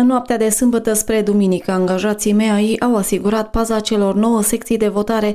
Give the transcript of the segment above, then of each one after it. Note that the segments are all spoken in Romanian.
În noaptea de sâmbătă spre duminică, angajații mei au asigurat paza celor nouă secții de votare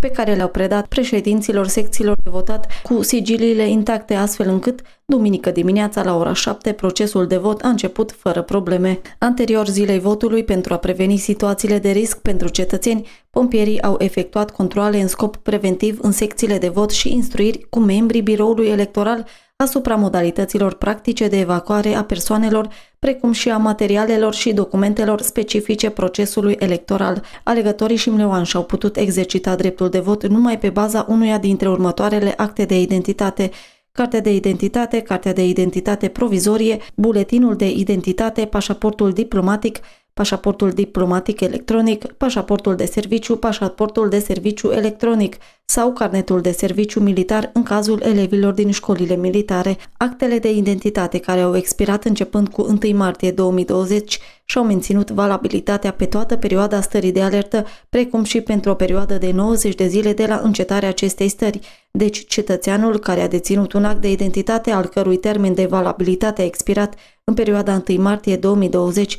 pe care le-au predat președinților secțiilor de votat cu sigiliile intacte, astfel încât, duminică dimineața la ora 7, procesul de vot a început fără probleme. Anterior zilei votului, pentru a preveni situațiile de risc pentru cetățeni, pompierii au efectuat controle în scop preventiv în secțiile de vot și instruiri cu membrii biroului electoral asupra modalităților practice de evacuare a persoanelor, precum și a materialelor și documentelor specifice procesului electoral. Alegătorii și mleoanși au putut exercita dreptul de vot numai pe baza unuia dintre următoarele acte de identitate, Cartea de identitate, cartea de identitate provizorie, buletinul de identitate, pașaportul diplomatic, pașaportul diplomatic electronic, pașaportul de serviciu, pașaportul de serviciu electronic sau carnetul de serviciu militar în cazul elevilor din școlile militare. Actele de identitate care au expirat începând cu 1 martie 2020 și-au menținut valabilitatea pe toată perioada stării de alertă, precum și pentru o perioadă de 90 de zile de la încetarea acestei stări. Deci, cetățeanul care a deținut un act de identitate al cărui termen de valabilitate a expirat în perioada 1 martie 2020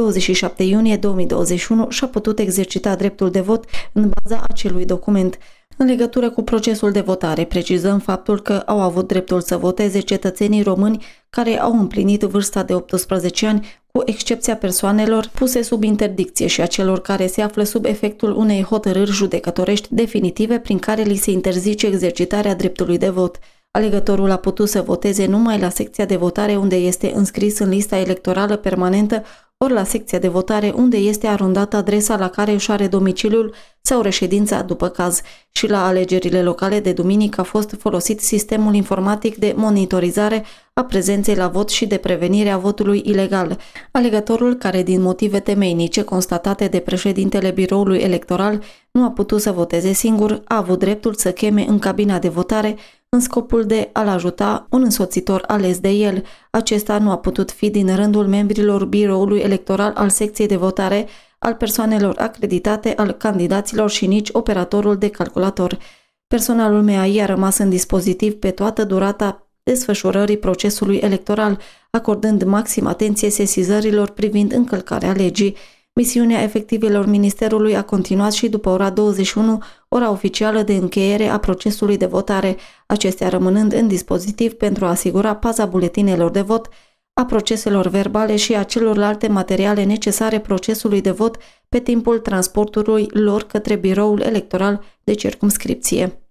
27 iunie 2021 și-a putut exercita dreptul de vot în baza acelui document. În legătură cu procesul de votare, precizăm faptul că au avut dreptul să voteze cetățenii români care au împlinit vârsta de 18 ani, cu excepția persoanelor puse sub interdicție și a celor care se află sub efectul unei hotărâri judecătorești definitive prin care li se interzice exercitarea dreptului de vot. Alegătorul a putut să voteze numai la secția de votare unde este înscris în lista electorală permanentă ori la secția de votare unde este arondată adresa la care își are domiciliul sau reședința după caz și la alegerile locale de duminică a fost folosit sistemul informatic de monitorizare a prezenței la vot și de prevenirea votului ilegal. Alegătorul care, din motive temeinice constatate de președintele biroului electoral, nu a putut să voteze singur, a avut dreptul să cheme în cabina de votare în scopul de a-l ajuta un însoțitor ales de el. Acesta nu a putut fi din rândul membrilor biroului electoral al secției de votare, al persoanelor acreditate, al candidaților și nici operatorul de calculator. Personalul MEAI a rămas în dispozitiv pe toată durata desfășurării procesului electoral, acordând maxim atenție sesizărilor privind încălcarea legii. Misiunea efectivelor Ministerului a continuat și după ora 21, ora oficială de încheiere a procesului de votare, acestea rămânând în dispozitiv pentru a asigura paza buletinelor de vot, a proceselor verbale și a celorlalte materiale necesare procesului de vot pe timpul transportului lor către biroul electoral de circumscripție.